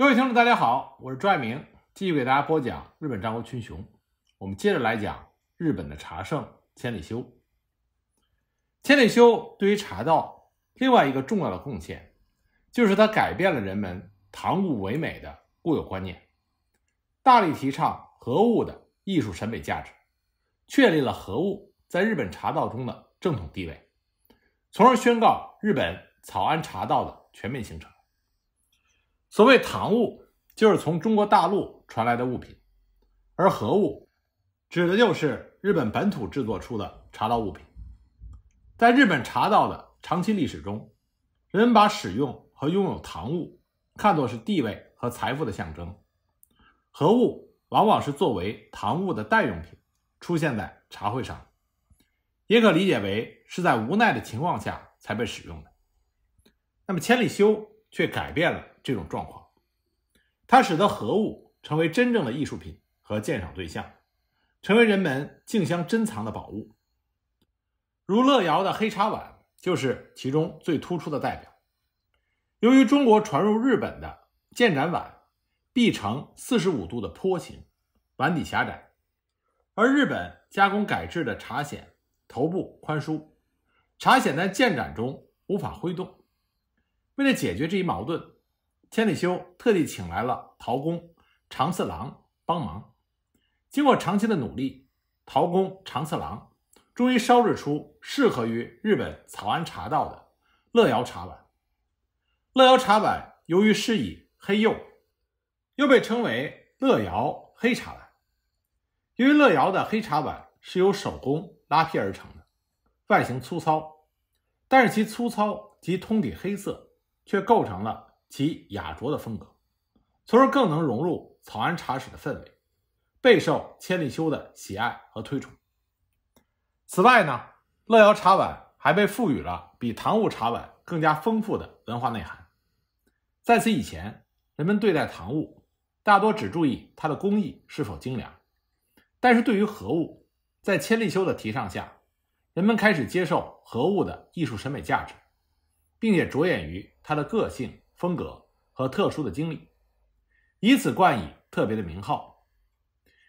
各位听众，大家好，我是朱爱明，继续为大家播讲日本战国群雄。我们接着来讲日本的茶圣千里修。千里修对于茶道另外一个重要的贡献，就是他改变了人们“唐物唯美”的固有观念，大力提倡和物的艺术审美价值，确立了和物在日本茶道中的正统地位，从而宣告日本草庵茶道的全面形成。所谓唐物，就是从中国大陆传来的物品，而和物指的就是日本本土制作出的茶道物品。在日本茶道的长期历史中，人们把使用和拥有唐物看作是地位和财富的象征，和物往往是作为唐物的代用品出现在茶会上，也可理解为是在无奈的情况下才被使用的。那么，千里修却改变了。这种状况，它使得核物成为真正的艺术品和鉴赏对象，成为人们竞相珍藏的宝物。如乐瑶的黑茶碗就是其中最突出的代表。由于中国传入日本的建盏碗壁呈四十五度的坡形，碗底狭窄，而日本加工改制的茶筅头部宽疏，茶筅在建盏中无法挥动。为了解决这一矛盾，千里修特地请来了陶工长次郎帮忙。经过长期的努力，陶工长次郎终于烧制出适合于日本草庵茶道的乐窑茶碗。乐窑茶碗由于是以黑釉，又被称为乐窑黑茶碗。由于乐窑的黑茶碗是由手工拉坯而成的，外形粗糙，但是其粗糙及通体黑色却构成了。其雅拙的风格，从而更能融入草庵茶室的氛围，备受千利休的喜爱和推崇。此外呢，乐瑶茶碗还被赋予了比唐物茶碗更加丰富的文化内涵。在此以前，人们对待唐物大多只注意它的工艺是否精良，但是对于和物，在千利休的提倡下，人们开始接受和物的艺术审美价值，并且着眼于它的个性。风格和特殊的经历，以此冠以特别的名号，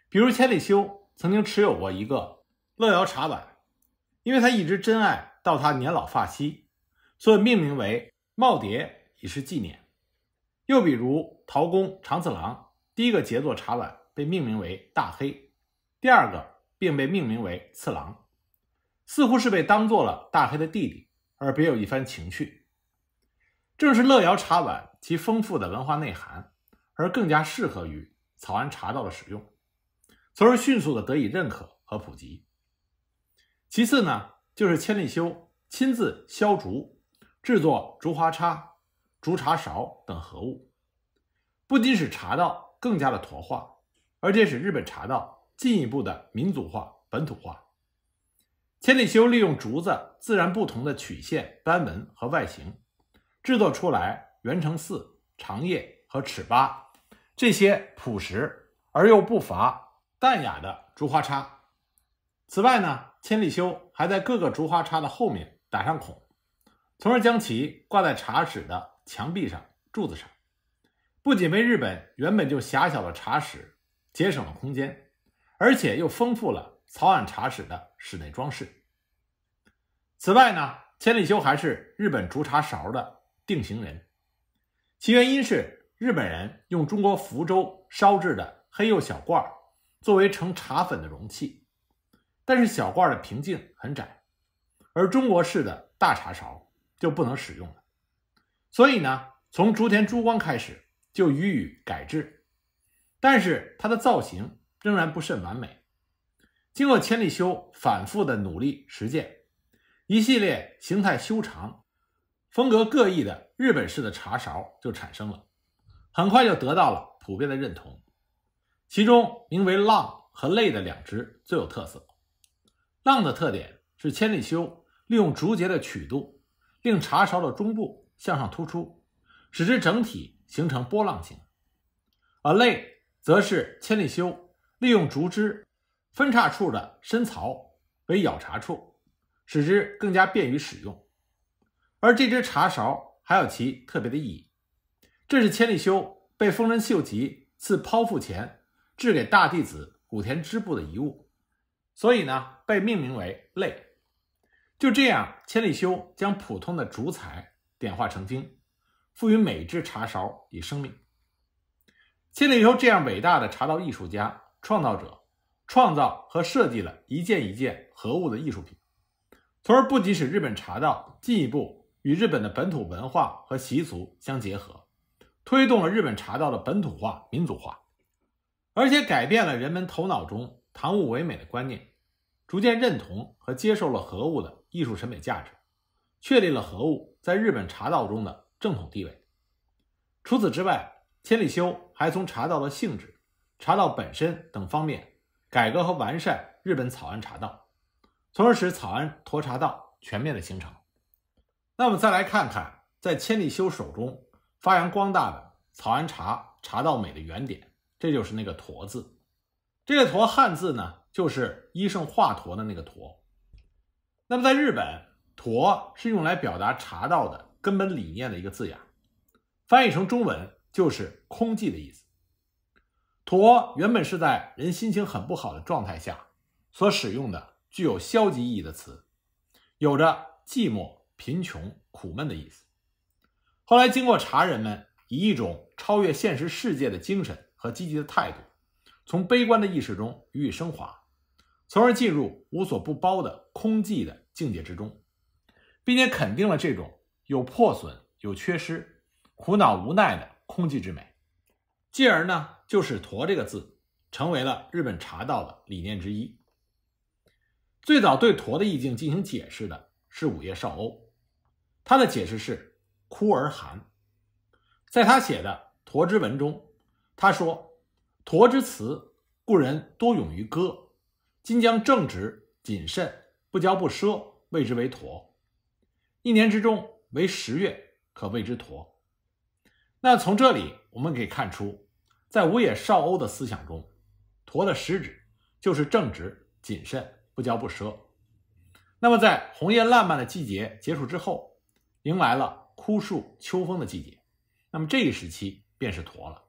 比如千里修曾经持有过一个乐瑶茶碗，因为他一直珍爱到他年老发妻，所以命名为耄耋以示纪念。又比如陶工长次郎第一个杰作茶碗被命名为大黑，第二个并被命名为次郎，似乎是被当做了大黑的弟弟而别有一番情趣。正是乐窑茶碗其丰富的文化内涵，而更加适合于草庵茶道的使用，从而迅速的得以认可和普及。其次呢，就是千利休亲自削竹制作竹花叉、竹茶勺等合物，不仅使茶道更加的驼化，而且使日本茶道进一步的民族化、本土化。千里修利用竹子自然不同的曲线、斑纹和外形。制作出来，圆成四、长叶和尺八这些朴实而又不乏淡雅的竹花叉。此外呢，千里修还在各个竹花叉的后面打上孔，从而将其挂在茶室的墙壁上、柱子上，不仅为日本原本就狭小的茶室节省了空间，而且又丰富了草庵茶室的室内装饰。此外呢，千里修还是日本竹茶勺的。定型人，其原因是日本人用中国福州烧制的黑釉小罐儿作为盛茶粉的容器，但是小罐的瓶颈很窄，而中国式的大茶勺就不能使用了。所以呢，从竹田朱光开始就予以改制，但是它的造型仍然不甚完美。经过千里修反复的努力实践，一系列形态修长。风格各异的日本式的茶勺就产生了，很快就得到了普遍的认同。其中名为“浪”和“泪”的两只最有特色。“浪”的特点是千里修利用竹节的曲度，令茶勺的中部向上突出，使之整体形成波浪形；而“泪”则是千里修利用竹枝分叉处的深槽为舀茶处，使之更加便于使用。而这只茶勺还有其特别的意义，这是千利休被丰臣秀吉赐剖腹前致给大弟子古田织部的遗物，所以呢被命名为泪。就这样，千里修将普通的竹材点化成精，赋予每只茶勺以生命。千里休这样伟大的茶道艺术家、创造者，创造和设计了一件一件合物的艺术品，从而不仅使日本茶道进一步。与日本的本土文化和习俗相结合，推动了日本茶道的本土化、民族化，而且改变了人们头脑中“堂物”唯美的观念，逐渐认同和接受了“和物”的艺术审美价值，确立了“和物”在日本茶道中的正统地位。除此之外，千里修还从茶道的性质、茶道本身等方面改革和完善日本草庵茶道，从而使草庵沱茶道全面的形成。那么再来看看，在千里修手中发扬光大的曹安茶茶道美的原点，这就是那个“驼”字。这个“驼”汉字呢，就是医圣华佗的那个“驼”。那么在日本，“驼”是用来表达茶道的根本理念的一个字眼，翻译成中文就是“空寂”的意思。“驼原本是在人心情很不好的状态下所使用的具有消极意义的词，有着寂寞。贫穷苦闷的意思。后来经过茶人们以一种超越现实世界的精神和积极的态度，从悲观的意识中予以升华，从而进入无所不包的空寂的境界之中，并且肯定了这种有破损、有缺失、苦恼无奈的空寂之美。继而呢，就是“陀”这个字成为了日本茶道的理念之一。最早对“陀”的意境进行解释的是午夜少欧。他的解释是“枯而寒”。在他写的《驼之文》中，他说：“驼之词，故人多勇于歌。今将正直、谨慎、不骄不奢，谓之为驼。一年之中为十月，可谓之驼。”那从这里我们可以看出，在五野少欧的思想中，驼的实质就是正直、谨慎、不骄不奢。那么，在红叶烂漫的季节结束之后，迎来了枯树秋风的季节，那么这一时期便是驼了。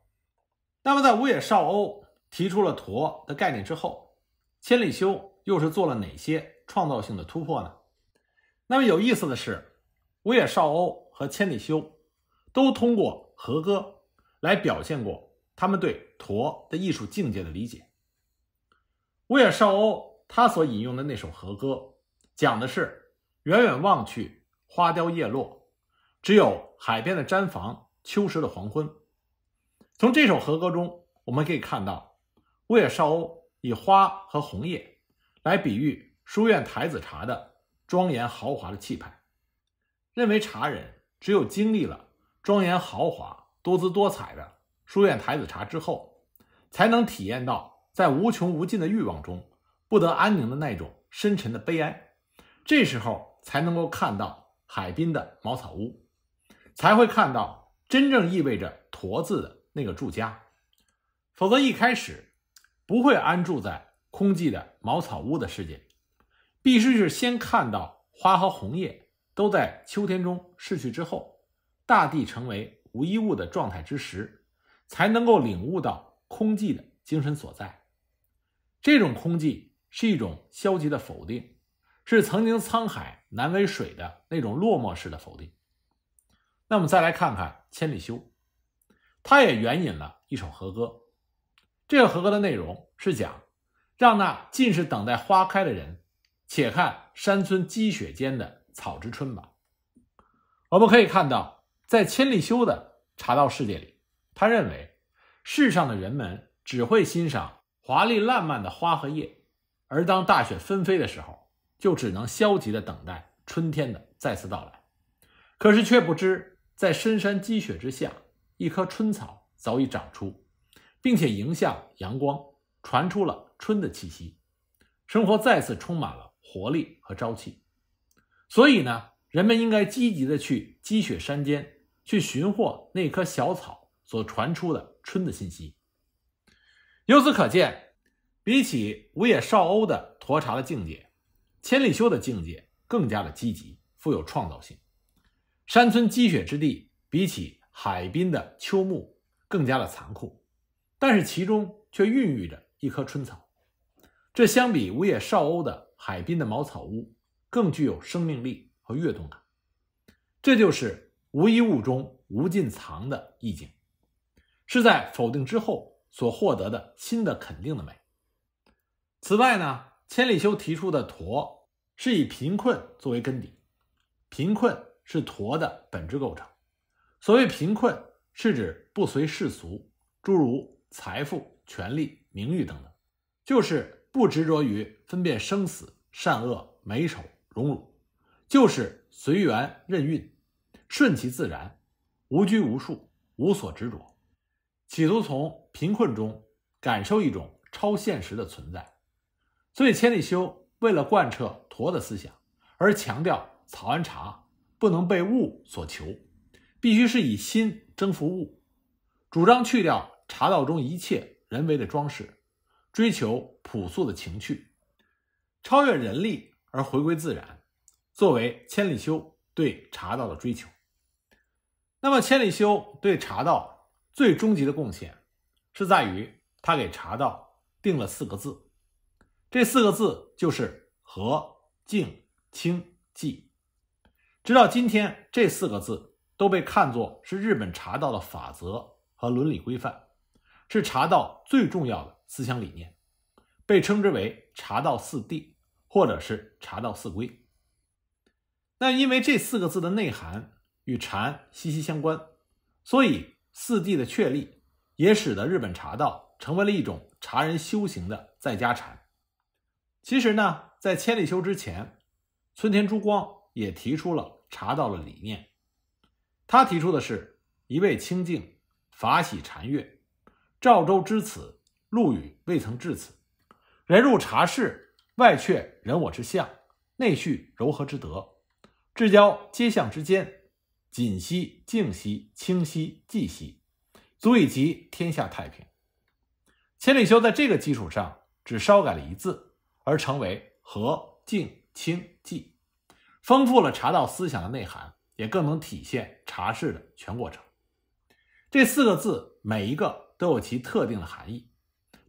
那么在五野少欧提出了驼的概念之后，千里修又是做了哪些创造性的突破呢？那么有意思的是，五野少欧和千里修都通过和歌来表现过他们对驼的艺术境界的理解。五野少欧他所引用的那首和歌，讲的是远远望去。花凋叶落，只有海边的毡房，秋时的黄昏。从这首和歌中，我们可以看到，物野少欧以花和红叶来比喻书院台子茶的庄严豪华的气派，认为茶人只有经历了庄严豪华、多姿多彩的书院台子茶之后，才能体验到在无穷无尽的欲望中不得安宁的那种深沉的悲哀，这时候才能够看到。海滨的茅草屋，才会看到真正意味着“驼”字的那个住家。否则一开始不会安住在空寂的茅草屋的世界。必须是先看到花和红叶都在秋天中逝去之后，大地成为无一物的状态之时，才能够领悟到空寂的精神所在。这种空寂是一种消极的否定，是曾经沧海。难为水的那种落寞式的否定。那我们再来看看千里修，他也援引了一首和歌。这个和歌的内容是讲：让那尽是等待花开的人，且看山村积雪间的草之春吧。我们可以看到，在千里修的茶道世界里，他认为世上的人们只会欣赏华丽烂漫的花和叶，而当大雪纷飞的时候。就只能消极地等待春天的再次到来，可是却不知，在深山积雪之下，一棵春草早已长出，并且迎向阳光，传出了春的气息，生活再次充满了活力和朝气。所以呢，人们应该积极地去积雪山间，去寻获那棵小草所传出的春的信息。由此可见，比起五野少欧的沱茶的境界。千里修的境界更加的积极，富有创造性。山村积雪之地，比起海滨的秋木更加的残酷，但是其中却孕育着一棵春草。这相比无野少欧的海滨的茅草屋，更具有生命力和跃动感。这就是无一物中无尽藏的意境，是在否定之后所获得的新的肯定的美。此外呢？千里修提出的“陀”是以贫困作为根底，贫困是陀的本质构成。所谓贫困，是指不随世俗，诸如财富、权力、名誉等等，就是不执着于分辨生死、善恶、美丑、荣辱，就是随缘任运、顺其自然、无拘无束、无所执着，企图从贫困中感受一种超现实的存在。所以，千里修为了贯彻“陀的思想，而强调“草庵茶”不能被物所求，必须是以心征服物，主张去掉茶道中一切人为的装饰，追求朴素的情趣，超越人力而回归自然，作为千里修对茶道的追求。那么，千里修对茶道最终极的贡献，是在于他给茶道定了四个字。这四个字就是和静、清寂，直到今天，这四个字都被看作是日本茶道的法则和伦理规范，是茶道最重要的思想理念，被称之为茶道四谛或者是茶道四规。那因为这四个字的内涵与禅息息相关，所以四谛的确立也使得日本茶道成为了一种茶人修行的在家禅。其实呢，在《千里修》之前，村田珠光也提出了茶道的理念。他提出的是一味清净法喜禅悦。赵州知此，陆羽未曾至此。人入茶室，外却人我之相，内蓄柔和之德。至交皆相之间，谨兮静兮清兮寂兮，足以及天下太平。千里修在这个基础上，只稍改了一字。而成为和静清寂，丰富了茶道思想的内涵，也更能体现茶事的全过程。这四个字每一个都有其特定的含义，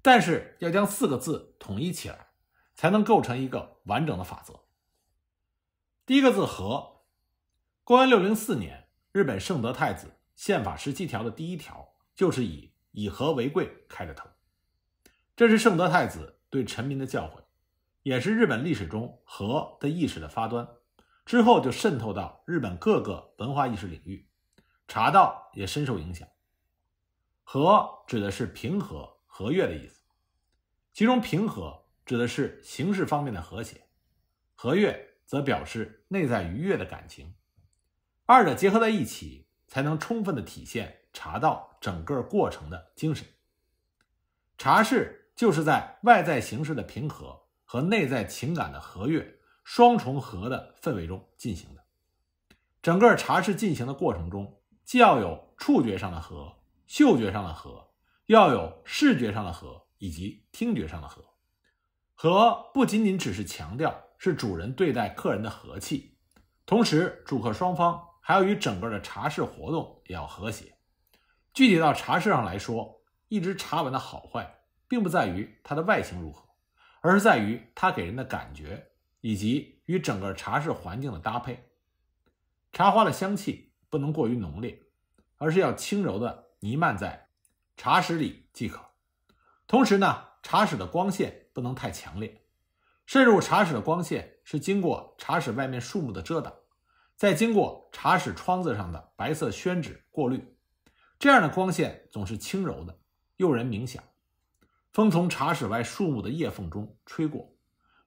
但是要将四个字统一起来，才能构成一个完整的法则。第一个字和，公元六零四年，日本圣德太子宪法十七条的第一条就是以“以和为贵”开了头，这是圣德太子对臣民的教诲。也是日本历史中和的意识的发端，之后就渗透到日本各个文化意识领域，茶道也深受影响。和指的是平和、和悦的意思，其中平和指的是形式方面的和谐，和悦则表示内在愉悦的感情，二者结合在一起，才能充分的体现茶道整个过程的精神。茶室就是在外在形式的平和。和内在情感的和悦，双重和的氛围中进行的。整个茶室进行的过程中，既要有触觉上的和，嗅觉上的和，要有视觉上的和，以及听觉上的和。和不仅仅只是强调是主人对待客人的和气，同时主客双方还要与整个的茶室活动也要和谐。具体到茶室上来说，一只茶碗的好坏，并不在于它的外形如何。而是在于它给人的感觉，以及与整个茶室环境的搭配。茶花的香气不能过于浓烈，而是要轻柔的弥漫在茶室里即可。同时呢，茶室的光线不能太强烈。渗入茶室的光线是经过茶室外面树木的遮挡，再经过茶室窗子上的白色宣纸过滤，这样的光线总是轻柔的，诱人冥想。风从茶室外树木的叶缝中吹过，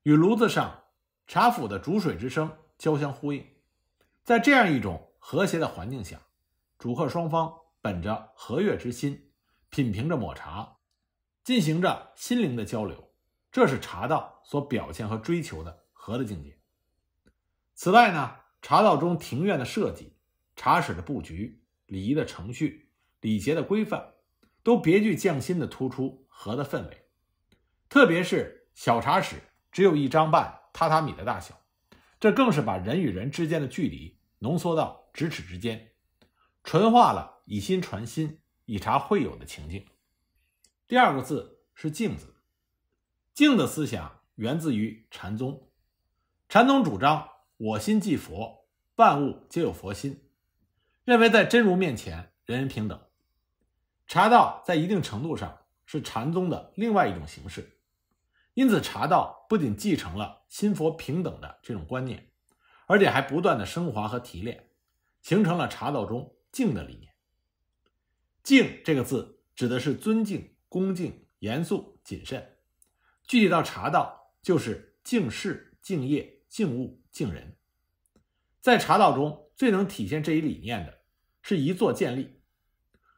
与炉子上茶釜的煮水之声交相呼应。在这样一种和谐的环境下，主客双方本着和悦之心，品评着抹茶，进行着心灵的交流。这是茶道所表现和追求的和的境界。此外呢，茶道中庭院的设计、茶室的布局、礼仪的程序、礼节的规范。都别具匠心的突出和的氛围，特别是小茶室只有一张半榻榻米的大小，这更是把人与人之间的距离浓缩到咫尺之间，纯化了以心传心、以茶会友的情境。第二个字是“静”字，“静”的思想源自于禅宗，禅宗主张我心即佛，万物皆有佛心，认为在真如面前，人人平等。茶道在一定程度上是禅宗的另外一种形式，因此茶道不仅继承了心佛平等的这种观念，而且还不断的升华和提炼，形成了茶道中“敬”的理念。“敬”这个字指的是尊敬、恭敬、严肃、谨慎。具体到茶道，就是敬事、敬业、敬物、敬人。在茶道中最能体现这一理念的是一座建立。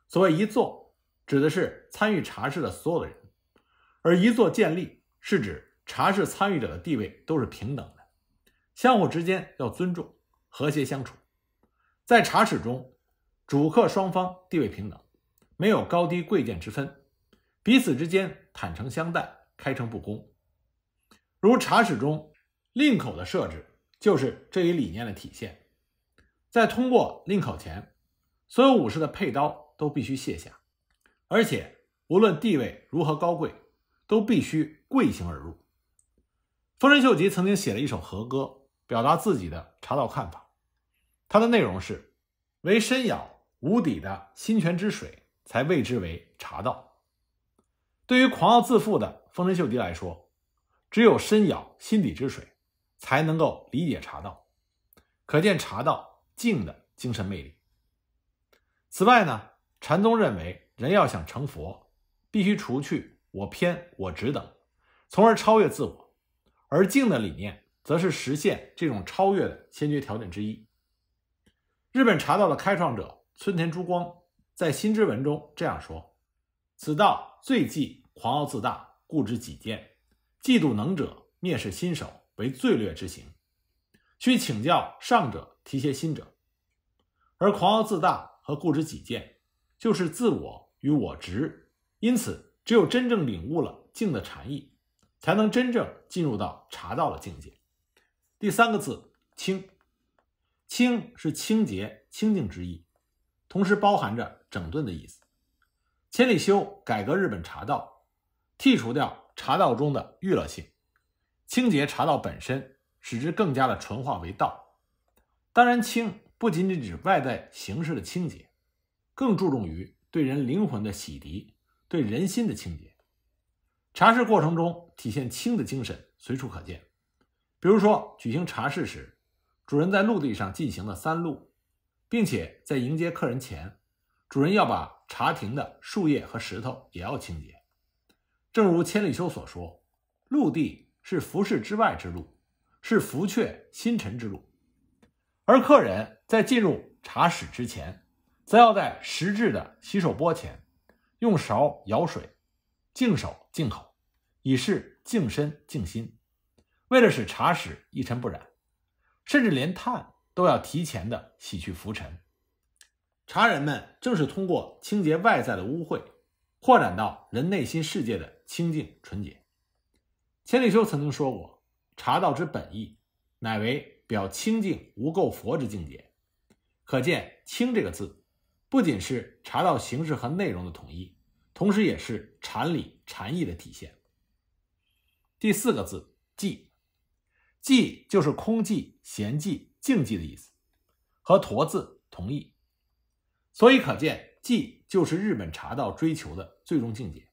所谓一坐，指的是参与茶事的所有的人；而一坐建立，是指茶事参与者的地位都是平等的，相互之间要尊重、和谐相处。在茶室中，主客双方地位平等，没有高低贵贱之分，彼此之间坦诚相待、开诚布公。如茶室中令口的设置，就是这一理念的体现。在通过令口前，所有武士的佩刀。都必须卸下，而且无论地位如何高贵，都必须跪行而入。丰臣秀吉曾经写了一首和歌，表达自己的茶道看法。它的内容是：“唯深咬无底的心泉之水，才谓之为茶道。”对于狂傲自负的丰臣秀吉来说，只有深咬心底之水，才能够理解茶道。可见茶道静的精神魅力。此外呢？禅宗认为，人要想成佛，必须除去我偏我执等，从而超越自我。而静的理念，则是实现这种超越的先决条件之一。日本茶道的开创者村田珠光在《心之文》中这样说：“此道最忌狂傲自大、固执己见，嫉妒能者、蔑视新手为最劣之行。需请教上者，提携新者。而狂傲自大和固执己见。”就是自我与我执，因此，只有真正领悟了静的禅意，才能真正进入到茶道的境界。第三个字清，清是清洁、清净之意，同时包含着整顿的意思。千里修改革日本茶道，剔除掉茶道中的娱乐性，清洁茶道本身，使之更加的纯化为道。当然，清不仅仅指外在形式的清洁。更注重于对人灵魂的洗涤，对人心的清洁。茶事过程中体现清的精神随处可见。比如说，举行茶事时，主人在陆地上进行了三路，并且在迎接客人前，主人要把茶亭的树叶和石头也要清洁。正如千里修所说，陆地是服饰之外之路，是拂却心尘之路。而客人在进入茶室之前。则要在实质的洗手钵前，用勺舀水，净手净口，以示净身净心。为了使茶室一尘不染，甚至连炭都要提前的洗去浮尘。茶人们正是通过清洁外在的污秽，扩展到人内心世界的清净纯洁。千利休曾经说过：“茶道之本意，乃为表清净无垢佛之境界。”可见“清”这个字。不仅是茶道形式和内容的统一，同时也是禅理禅意的体现。第四个字寂，寂就是空寂、闲寂、静寂的意思，和“陀”字同义。所以可见，寂就是日本茶道追求的最终境界。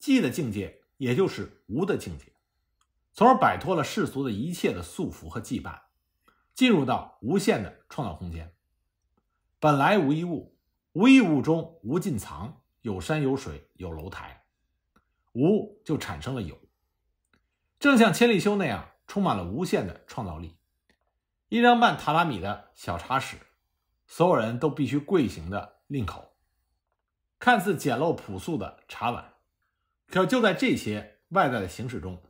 寂的境界，也就是无的境界，从而摆脱了世俗的一切的束缚和羁绊，进入到无限的创造空间。本来无一物，无一物中无尽藏。有山有水有楼台，无就产生了有，正像千利休那样，充满了无限的创造力。一张半榻榻米的小茶室，所有人都必须跪行的令口，看似简陋朴素的茶碗，可就在这些外在的形式中，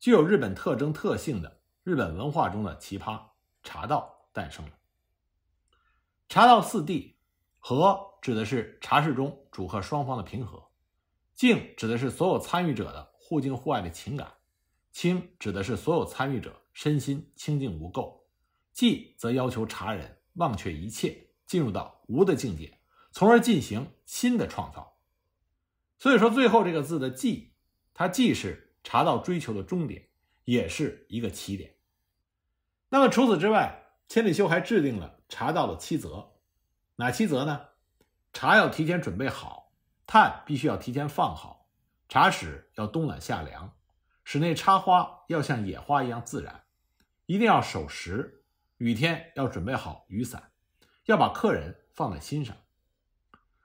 具有日本特征特性的日本文化中的奇葩——茶道诞生了。茶道四谛，和指的是茶事中主客双方的平和；静指的是所有参与者的互敬互爱的情感；清指的是所有参与者身心清净无垢；寂则要求茶人忘却一切，进入到无的境界，从而进行新的创造。所以说，最后这个字的寂，它既是茶道追求的终点，也是一个起点。那么除此之外，千里秀还制定了。查到了七则，哪七则呢？茶要提前准备好，炭必须要提前放好，茶室要冬暖夏凉，室内插花要像野花一样自然，一定要守时，雨天要准备好雨伞，要把客人放在心上。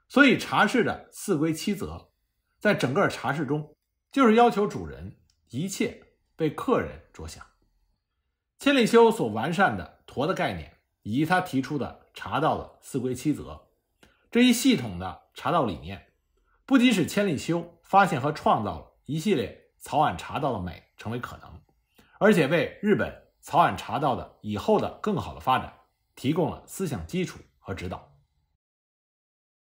所以茶室的四规七则，在整个茶室中，就是要求主人一切为客人着想。千里修所完善的“驼”的概念。以及他提出的茶道的四规七则这一系统的茶道理念，不仅使千里修发现和创造了一系列草庵茶道的美成为可能，而且为日本草庵茶道的以后的更好的发展提供了思想基础和指导。